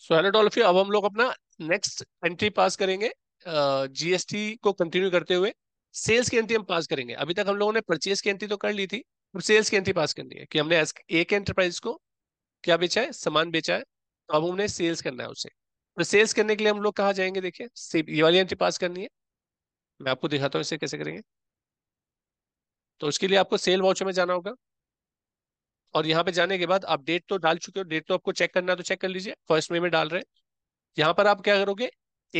so hello डॉल्फी अब हम लोग अपना नेक्स्ट एंट्री पास करेंगे जीएसटी को कंटिन्यू करते हुए सेल्स की एंट्री हम पास करेंगे अभी तक हम लोगों ने परचेज की एंट्री तो कर ली थी अब सेल्स की एंट्री पास करनी है कि हमने एक एंटरप्राइज को क्या बेचा है सामान बेचा है तो अब हमने सेल्स करना है उसे तो सेल्स करने के लिए हम लोग कहाँ जाएंगे देखिए ये वाली एंट्री पास करनी है मैं आपको दिखाता हूँ इसे कैसे करेंगे तो उसके लिए आपको सेल वाउचर में जाना होगा और यहाँ पे जाने के बाद आप डेट तो डाल चुके हो डेट तो आपको चेक करना है तो चेक कर लीजिए फर्स्ट मे में डाल रहे हैं यहाँ पर आप क्या करोगे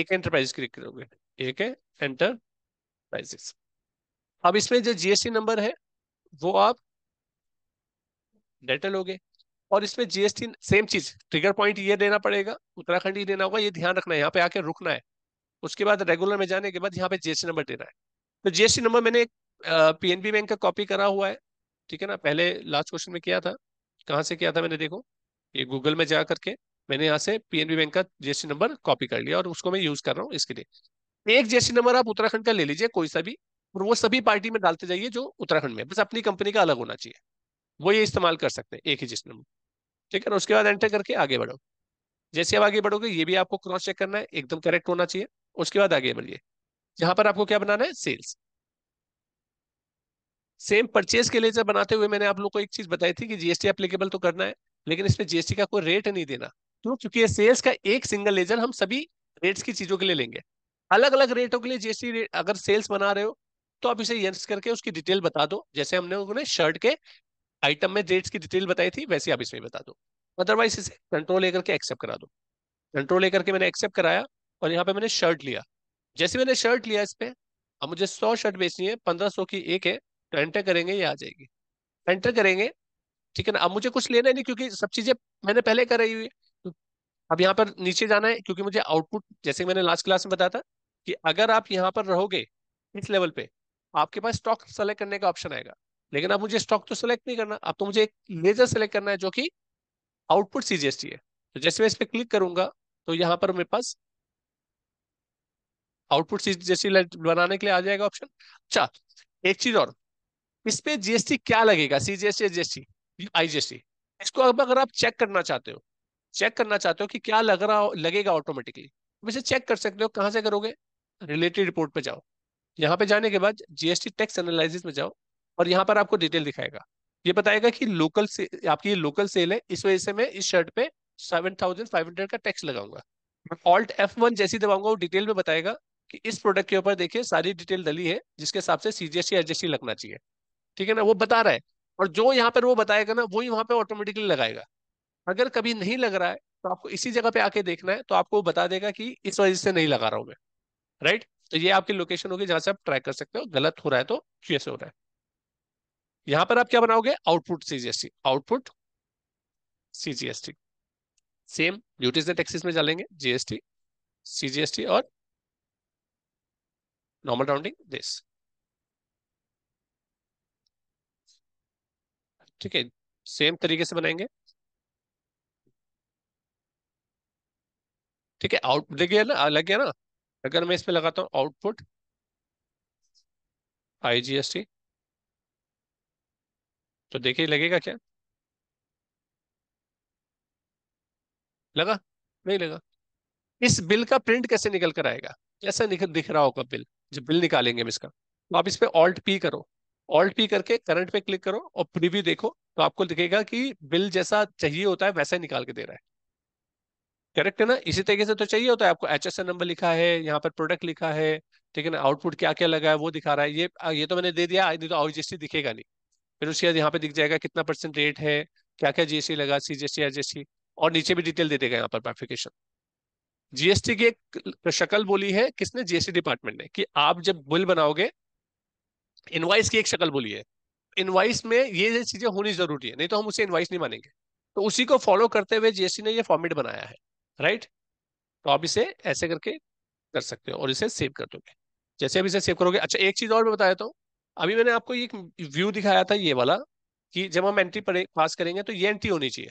एक एंटरप्राइज क्लिक करोगे एक है एंटरप्राइजेस अब इसमें जो जीएसटी नंबर है वो आप डेटर लोगे और इसमें जीएसटी सेम चीज ट्रिगर पॉइंट ये देना पड़ेगा उत्तराखंड ही देना होगा ये ध्यान रखना है यहाँ पे आके रुकना है उसके बाद रेगुलर में जाने के बाद यहाँ पे जीएसटी नंबर देना है तो जीएसटी नंबर मैंने पीएनबी बैंक का कॉपी करा हुआ है ठीक है ना पहले लास्ट क्वेश्चन में किया था कहाँ से किया था मैंने देखो ये गूगल में जा करके मैंने यहाँ से पीएनबी बैंक का जीएसटी नंबर कॉपी कर लिया और उसको मैं यूज कर रहा हूँ इसके लिए एक जीएसटी नंबर आप उत्तराखंड का ले लीजिए कोई सा भी और वो सभी पार्टी में डालते जाइए जो उत्तराखंड में बस अपनी कंपनी का अलग होना चाहिए वो ये इस्तेमाल कर सकते हैं एक ही जीएसटी नंबर ठीक है ना उसके बाद एंटर करके आगे बढ़ो जैसे आप आगे बढ़ोगे ये भी आपको क्रॉस चेक करना है एकदम करेक्ट होना चाहिए उसके बाद आगे बढ़िए यहाँ पर आपको क्या बनाना है सेल्स सेम परचेज के लिए जब बनाते हुए मैंने आप लोग को एक चीज बताई थी कि जीएसटी एप्लीकेबल तो करना है लेकिन इसमें जीएसटी का कोई रेट नहीं देना क्यों क्योंकि सेल्स का एक सिंगल लेजर हम सभी रेट्स की चीजों के लिए लेंगे अलग अलग रेटों के लिए जीएसटी रेट अगर सेल्स बना रहे हो तो आप इसे यस करके उसकी डिटेल बता दो जैसे हमने उन्होंने शर्ट के आइटम में रेट्स की डिटेल बताई थी वैसे आप इसमें बता दो अदरवाइज इसे कंट्रोल लेकर के एक्सेप्ट करा दो कंट्रोल लेकर के मैंने एक्सेप्ट कराया और यहाँ पे मैंने शर्ट लिया जैसे मैंने शर्ट लिया इस पर अब मुझे सौ शर्ट बेचनी है पंद्रह सौ की एक है तो एंटर करेंगे ये आ जाएगी एंटर करेंगे ठीक है ना अब मुझे कुछ लेना नहीं क्योंकि सब चीजें मैंने पहले कर रही हुई है तो अब यहाँ पर नीचे जाना है क्योंकि मुझे आउटपुट जैसे मैंने लास्ट क्लास में बताया था कि अगर आप यहाँ पर रहोगे इस लेवल पे आपके पास स्टॉक सेलेक्ट करने का ऑप्शन आएगा लेकिन अब मुझे स्टॉक तो सेलेक्ट नहीं करना अब तो मुझे एक लेजर सेलेक्ट करना है जो कि आउटपुट सीजीएसटी है तो जैसे मैं इस पर क्लिक करूंगा तो यहाँ पर मेरे पास आउटपुट सीजीएसटी बनाने के लिए आ जाएगा ऑप्शन अच्छा एक चीज और इस पे जीएसटी क्या लगेगा सीजीएसटी एस आईजीएसटी इसको अब अगर आप चेक करना चाहते हो चेक करना चाहते हो कि क्या लग रहा लगेगा ऑटोमेटिकली इसे चेक कर सकते हो कहाँ से करोगे रिलेटेड रिपोर्ट पे जाओ यहाँ पे जाने के बाद जीएसटी टैक्स एनालिसिस में जाओ और यहाँ पर आपको डिटेल दिखाएगा ये बताएगा कि लोकल से आपकी ये लोकल सेल है इस वजह से मैं इस शर्ट पे सेवन थाउजेंड फाइव हंड्रेड का टैक्स लगाऊंगा ऑल्ट एफ वन जैसी दबाऊंगा वो डिटेल में बताएगा कि इस प्रोडक्ट के ऊपर देखिए सारी डिटेल डली है जिसके हिसाब से सीजीएसटी एडजस्टी लगना चाहिए ठीक है ना वो बता रहा है और जो यहाँ पर वो बताएगा ना वही वहां पर ऑटोमेटिकली लगाएगा अगर कभी नहीं लग रहा है तो आपको इसी जगह पे आके देखना है तो आपको बता देगा कि इस वजह से नहीं लगा रहा हूं मैं राइट तो ये आपकी लोकेशन होगी जहां से आप ट्रैक कर सकते हो गलत हो रहा है तो क्यों से हो रहा है यहां पर आप क्या बनाओगे output CGST output CGST same duties and taxes में चलेंगे जीएसटी सीजीएसटी और नॉर्मल राउंडिंग दिस ठीक है सेम तरीके से बनाएंगे ठीक है आउट देखिए ना लग गया ना अगर मैं इसमें लगाता हूँ output I G S T तो देखिए लगेगा क्या लगा नहीं लगा इस बिल का प्रिंट कैसे निकल कर आएगा कैसा निकल दिख रहा होगा बिल जब बिल निकालेंगे हम इसका तो आप इस पर ऑल्ट पी करो ऑल्ट पी करके करंट पे क्लिक करो और प्रीव्यू देखो तो आपको दिखेगा कि बिल जैसा चाहिए होता है वैसा ही निकाल के दे रहा है करेक्ट है ना इसी तरीके से तो चाहिए होता है आपको एच नंबर लिखा है यहाँ पर प्रोडक्ट लिखा है ठीक है ना आउटपुट क्या क्या लगा है वो दिखा रहा है ये ये तो मैंने दे दिया नहीं तो जीएसटी दिखेगा नहीं फिर उसके बाद यहाँ पे दिख जाएगा कितना परसेंट रेट है क्या क्या जीएसटी लगा सी जीएसटी आरजीएसटी और नीचे भी डिटेल दे देगा यहाँ पर बाइफिकेशन जीएसटी की एक शक्ल बोली है किसने जीएसटी डिपार्टमेंट ने कि आप जब बिल बनाओगे इनवाइस की एक शक्ल बोलिए इनवाइस में ये चीजें होनी जरूरी है नहीं तो हम उसे इनवाइस नहीं मानेंगे तो उसी को फॉलो करते हुए जीएसटी ने ये फॉर्मेट बनाया है राइट तो आप इसे ऐसे करके कर सकते हो और इसे सेव कर दोगे जैसे आप इसे सेव करोगे अच्छा एक चीज और मैं बता देता हूँ तो, अभी मैंने आपको एक व्यू दिखाया था ये वाला कि जब हम एंट्री पास करेंगे तो ये एंट्री होनी चाहिए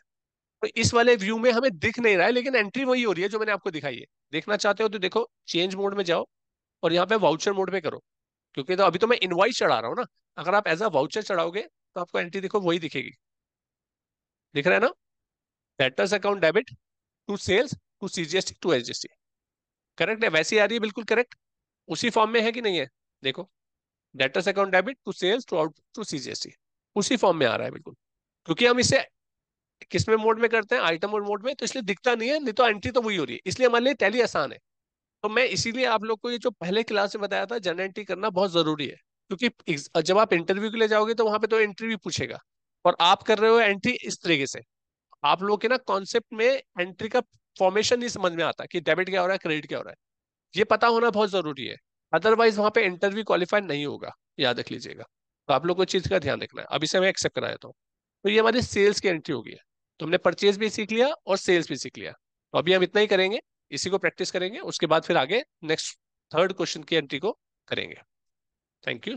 तो इस वाले व्यू में हमें दिख नहीं रहा है लेकिन एंट्री वही हो रही है जो मैंने आपको दिखाई है देखना चाहते हो तो देखो चेंज मोड में जाओ और यहाँ पे वाउचर मोड पे करो क्योंकि तो अभी तो मैं इनवाइस चढ़ा रहा हूँ ना अगर आप एज अ वाउचर चढ़ाओगे तो आपको एंट्री देखो वही दिखेगी दिख रहा है ना debtors account debit to sales to CGST to SGST correct है वैसी आ रही है बिल्कुल करेक्ट उसी फॉर्म में है कि नहीं है देखो debtors account debit to sales to out to CGST उसी फॉर्म में आ रहा है बिल्कुल क्योंकि हम इसे किसमें मोड में करते हैं आइटम और मोड में तो इसलिए दिखता नहीं है नहीं तो एंट्री तो वही हो रही है इसलिए हमारे लिए टैली आसान है तो मैं इसीलिए आप लोग को ये जो पहले क्लास में बताया था जर्नल एंट्री करना बहुत जरूरी है क्योंकि जब आप इंटरव्यू के लिए जाओगे तो वहां पे तो एंट्री भी पूछेगा और आप कर रहे हो एंट्री इस तरीके से आप लोगों के ना कॉन्सेप्ट में एंट्री का फॉर्मेशन नहीं समझ में आता कि डेबिट क्या हो रहा है क्रेडिट क्या हो रहा है ये पता होना बहुत जरूरी है अदरवाइज वहां पे इंटरव्यू क्वालिफाइड नहीं होगा याद रख लीजिएगा तो आप लोग को चीज का ध्यान रखना है अभी से मैं एक्सेप्ट कराया हूँ तो ये हमारी सेल्स की एंट्री होगी तो हमने परचेज भी सीख लिया और सेल्स भी सीख लिया तो अभी हम इतना ही करेंगे इसी को प्रैक्टिस करेंगे उसके बाद फिर आगे नेक्स्ट थर्ड क्वेश्चन की एंट्री को करेंगे थैंक यू